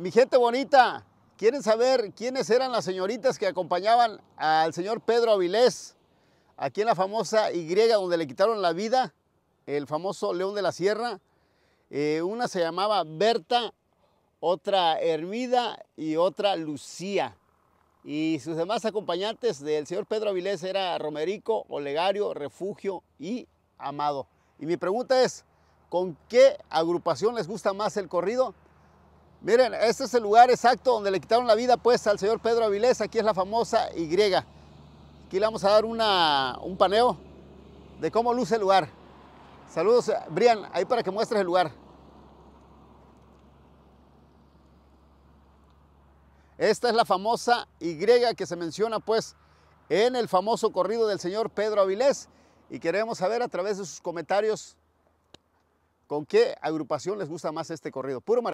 Mi gente bonita, ¿quieren saber quiénes eran las señoritas que acompañaban al señor Pedro Avilés aquí en la famosa Y donde le quitaron la vida? El famoso León de la Sierra. Eh, una se llamaba Berta, otra Hermida y otra Lucía. Y sus demás acompañantes del señor Pedro Avilés era Romerico, Olegario, Refugio y Amado. Y mi pregunta es, ¿con qué agrupación les gusta más el corrido? Miren, este es el lugar exacto donde le quitaron la vida pues al señor Pedro Avilés. Aquí es la famosa Y. Aquí le vamos a dar un paneo de cómo luce el lugar. Saludos, Brian, ahí para que muestres el lugar. Esta es la famosa Y que se menciona pues en el famoso corrido del señor Pedro Avilés y queremos saber a través de sus comentarios con qué agrupación les gusta más este corrido. Puro